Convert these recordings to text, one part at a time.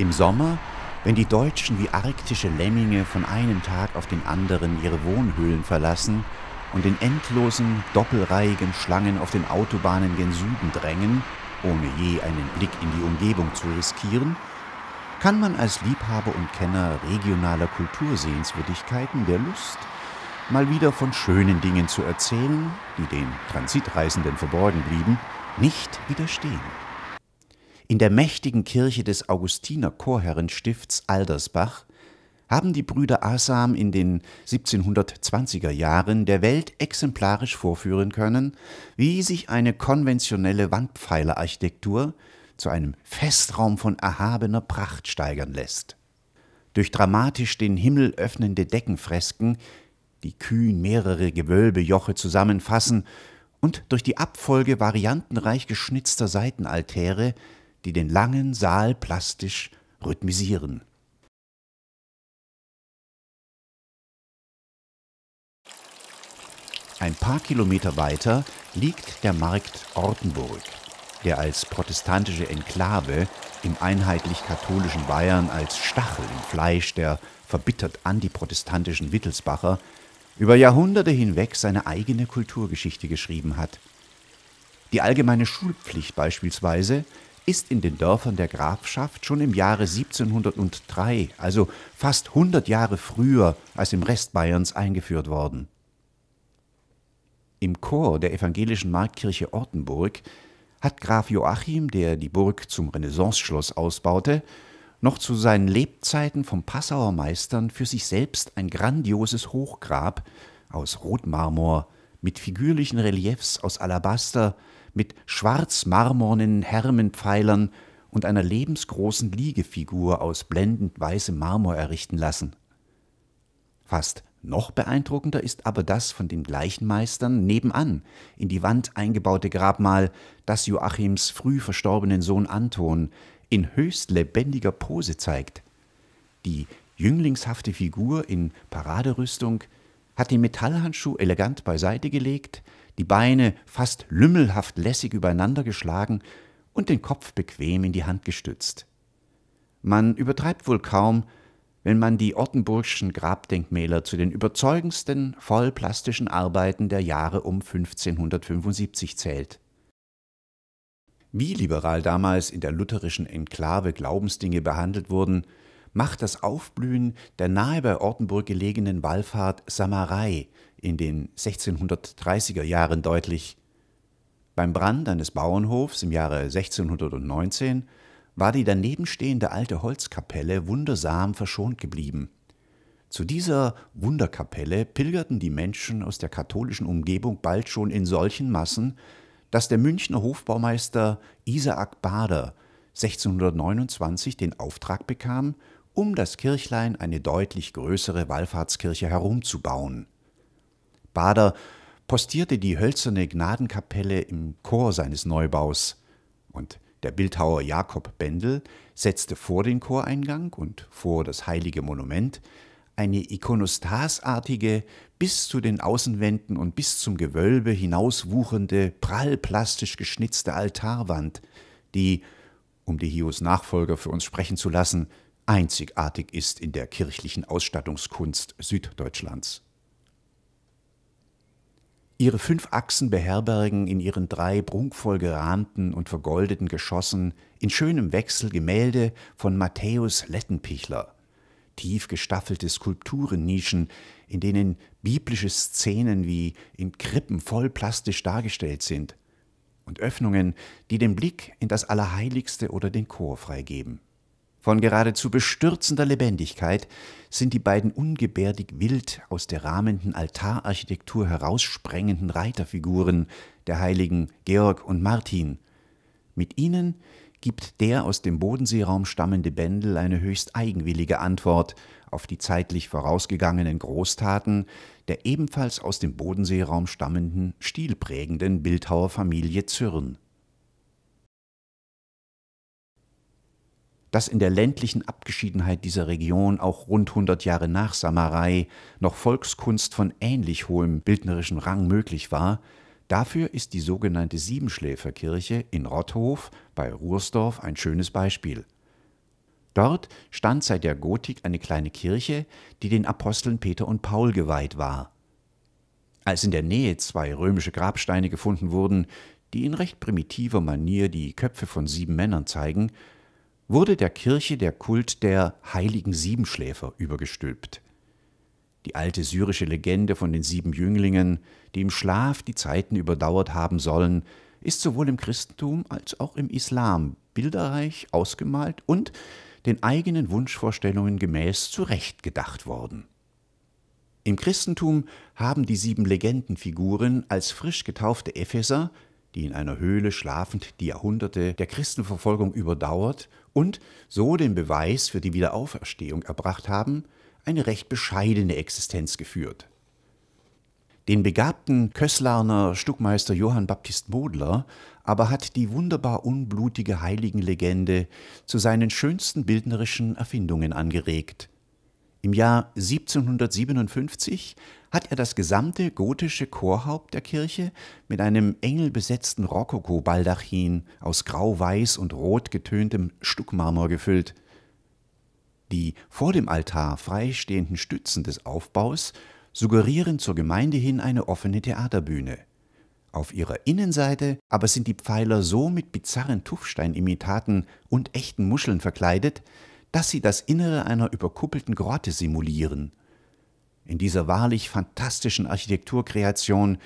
Im Sommer, wenn die Deutschen wie arktische Lemminge von einem Tag auf den anderen ihre Wohnhöhlen verlassen und in endlosen, doppelreihigen Schlangen auf den Autobahnen gen Süden drängen, ohne je einen Blick in die Umgebung zu riskieren, kann man als Liebhaber und Kenner regionaler Kultursehenswürdigkeiten der Lust mal wieder von schönen Dingen zu erzählen, die den Transitreisenden verborgen blieben, nicht widerstehen. In der mächtigen Kirche des Augustiner-Chorherrenstifts Aldersbach haben die Brüder Asam in den 1720er Jahren der Welt exemplarisch vorführen können, wie sich eine konventionelle Wandpfeilerarchitektur zu einem Festraum von erhabener Pracht steigern lässt. Durch dramatisch den Himmel öffnende Deckenfresken, die kühn mehrere Gewölbejoche zusammenfassen, und durch die Abfolge variantenreich geschnitzter Seitenaltäre die den langen Saal plastisch rhythmisieren. Ein paar Kilometer weiter liegt der Markt Ortenburg, der als protestantische Enklave im einheitlich-katholischen Bayern als Stachel im Fleisch der verbittert antiprotestantischen Wittelsbacher über Jahrhunderte hinweg seine eigene Kulturgeschichte geschrieben hat. Die allgemeine Schulpflicht beispielsweise ist in den Dörfern der Grafschaft schon im Jahre 1703, also fast 100 Jahre früher als im Rest Bayerns eingeführt worden. Im Chor der evangelischen Marktkirche Ortenburg hat Graf Joachim, der die Burg zum Renaissanceschloss ausbaute, noch zu seinen Lebzeiten vom Passauer Meistern für sich selbst ein grandioses Hochgrab aus Rotmarmor mit figürlichen Reliefs aus Alabaster mit schwarz-marmornen Hermenpfeilern und einer lebensgroßen Liegefigur aus blendend weißem Marmor errichten lassen. Fast noch beeindruckender ist aber das von den gleichen Meistern nebenan in die Wand eingebaute Grabmal, das Joachims früh verstorbenen Sohn Anton in höchst lebendiger Pose zeigt. Die jünglingshafte Figur in Paraderüstung hat den Metallhandschuh elegant beiseite gelegt, die Beine fast lümmelhaft lässig übereinander geschlagen und den Kopf bequem in die Hand gestützt. Man übertreibt wohl kaum, wenn man die Ottenburgschen Grabdenkmäler zu den überzeugendsten vollplastischen Arbeiten der Jahre um 1575 zählt. Wie liberal damals in der lutherischen Enklave Glaubensdinge behandelt wurden, macht das Aufblühen der nahe bei Ortenburg gelegenen Wallfahrt Samarei in den 1630er Jahren deutlich. Beim Brand eines Bauernhofs im Jahre 1619 war die danebenstehende alte Holzkapelle wundersam verschont geblieben. Zu dieser Wunderkapelle pilgerten die Menschen aus der katholischen Umgebung bald schon in solchen Massen, dass der Münchner Hofbaumeister Isaak Bader 1629 den Auftrag bekam, um das Kirchlein eine deutlich größere Wallfahrtskirche herumzubauen. Bader postierte die hölzerne Gnadenkapelle im Chor seines Neubaus und der Bildhauer Jakob Bendel setzte vor den Choreingang und vor das heilige Monument eine ikonostasartige, bis zu den Außenwänden und bis zum Gewölbe hinauswuchende, prallplastisch geschnitzte Altarwand, die, um die Hios Nachfolger für uns sprechen zu lassen, einzigartig ist in der kirchlichen Ausstattungskunst Süddeutschlands. Ihre fünf Achsen beherbergen in ihren drei prunkvoll gerahmten und vergoldeten Geschossen in schönem Wechsel Gemälde von Matthäus Lettenpichler, tief gestaffelte Skulpturennischen, in denen biblische Szenen wie in Krippen voll plastisch dargestellt sind, und Öffnungen, die den Blick in das Allerheiligste oder den Chor freigeben. Von geradezu bestürzender Lebendigkeit sind die beiden ungebärdig wild aus der rahmenden Altararchitektur heraussprengenden Reiterfiguren der Heiligen Georg und Martin. Mit ihnen gibt der aus dem Bodenseeraum stammende Bendel eine höchst eigenwillige Antwort auf die zeitlich vorausgegangenen Großtaten der ebenfalls aus dem Bodenseeraum stammenden, stilprägenden Bildhauerfamilie Zürn. dass in der ländlichen Abgeschiedenheit dieser Region auch rund 100 Jahre nach Samarei noch Volkskunst von ähnlich hohem bildnerischen Rang möglich war, dafür ist die sogenannte Siebenschläferkirche in Rotthof bei Ruhrsdorf ein schönes Beispiel. Dort stand seit der Gotik eine kleine Kirche, die den Aposteln Peter und Paul geweiht war. Als in der Nähe zwei römische Grabsteine gefunden wurden, die in recht primitiver Manier die Köpfe von sieben Männern zeigen, wurde der Kirche der Kult der heiligen Siebenschläfer übergestülpt. Die alte syrische Legende von den sieben Jünglingen, die im Schlaf die Zeiten überdauert haben sollen, ist sowohl im Christentum als auch im Islam bilderreich ausgemalt und den eigenen Wunschvorstellungen gemäß zurechtgedacht worden. Im Christentum haben die sieben Legendenfiguren als frisch getaufte Epheser die in einer Höhle schlafend die Jahrhunderte der Christenverfolgung überdauert und so den Beweis für die Wiederauferstehung erbracht haben, eine recht bescheidene Existenz geführt. Den begabten Köslarner Stuckmeister Johann Baptist Modler aber hat die wunderbar unblutige Heiligenlegende zu seinen schönsten bildnerischen Erfindungen angeregt – im Jahr 1757 hat er das gesamte gotische Chorhaupt der Kirche mit einem engelbesetzten Rokoko-Baldachin aus grau-weiß und rot getöntem Stuckmarmor gefüllt. Die vor dem Altar freistehenden Stützen des Aufbaus suggerieren zur Gemeinde hin eine offene Theaterbühne. Auf ihrer Innenseite aber sind die Pfeiler so mit bizarren Tuffsteinimitaten und echten Muscheln verkleidet, dass sie das Innere einer überkuppelten Grotte simulieren. In dieser wahrlich fantastischen Architekturkreation,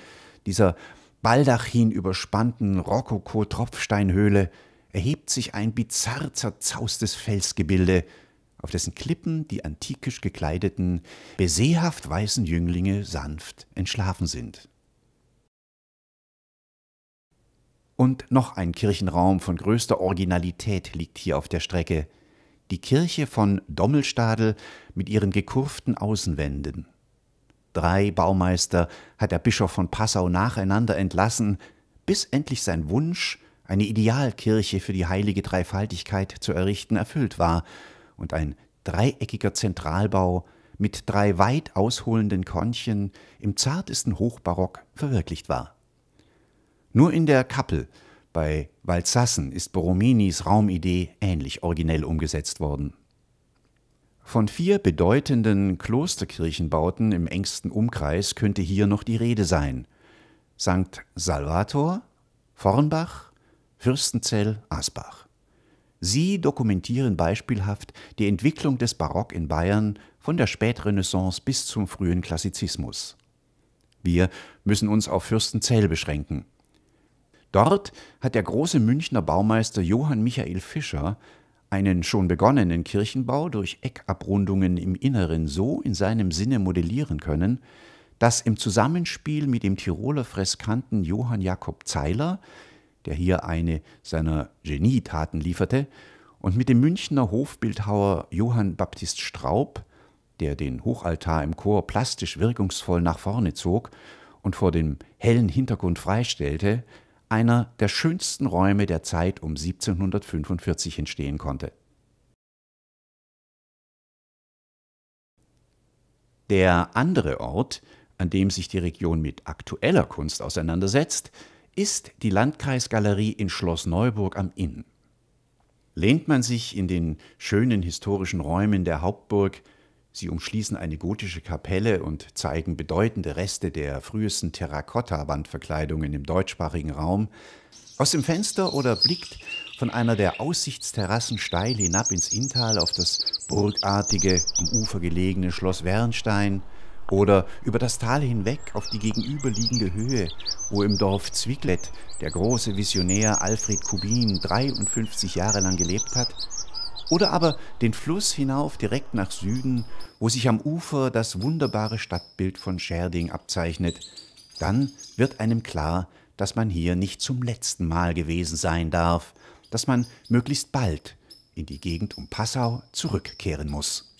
dieser baldachin überspannten Rokoko-Tropfsteinhöhle, erhebt sich ein bizarr zerzaustes Felsgebilde, auf dessen Klippen die antikisch gekleideten, beseehaft weißen Jünglinge sanft entschlafen sind. Und noch ein Kirchenraum von größter Originalität liegt hier auf der Strecke – die Kirche von Dommelstadel mit ihren gekurften Außenwänden. Drei Baumeister hat der Bischof von Passau nacheinander entlassen, bis endlich sein Wunsch, eine Idealkirche für die heilige Dreifaltigkeit zu errichten, erfüllt war und ein dreieckiger Zentralbau mit drei weit ausholenden Konchen im zartesten Hochbarock verwirklicht war. Nur in der Kappel bei Waldsassen ist Borominis Raumidee ähnlich originell umgesetzt worden. Von vier bedeutenden Klosterkirchenbauten im engsten Umkreis könnte hier noch die Rede sein. St. Salvator, Vornbach, Fürstenzell, Asbach. Sie dokumentieren beispielhaft die Entwicklung des Barock in Bayern von der Spätrenaissance bis zum frühen Klassizismus. Wir müssen uns auf Fürstenzell beschränken. Dort hat der große Münchner Baumeister Johann Michael Fischer einen schon begonnenen Kirchenbau durch Eckabrundungen im Inneren so in seinem Sinne modellieren können, dass im Zusammenspiel mit dem Tiroler Freskanten Johann Jakob Zeiler, der hier eine seiner Genietaten lieferte, und mit dem Münchner Hofbildhauer Johann Baptist Straub, der den Hochaltar im Chor plastisch wirkungsvoll nach vorne zog und vor dem hellen Hintergrund freistellte, einer der schönsten Räume der Zeit um 1745 entstehen konnte. Der andere Ort, an dem sich die Region mit aktueller Kunst auseinandersetzt, ist die Landkreisgalerie in Schloss Neuburg am Inn. Lehnt man sich in den schönen historischen Räumen der Hauptburg Sie umschließen eine gotische Kapelle und zeigen bedeutende Reste der frühesten Terrakotta-Wandverkleidungen im deutschsprachigen Raum. Aus dem Fenster oder blickt von einer der Aussichtsterrassen steil hinab ins Inntal auf das burgartige, am Ufer gelegene Schloss Wernstein oder über das Tal hinweg auf die gegenüberliegende Höhe, wo im Dorf Zwicklet der große Visionär Alfred Kubin 53 Jahre lang gelebt hat oder aber den Fluss hinauf direkt nach Süden, wo sich am Ufer das wunderbare Stadtbild von Scherding abzeichnet, dann wird einem klar, dass man hier nicht zum letzten Mal gewesen sein darf, dass man möglichst bald in die Gegend um Passau zurückkehren muss.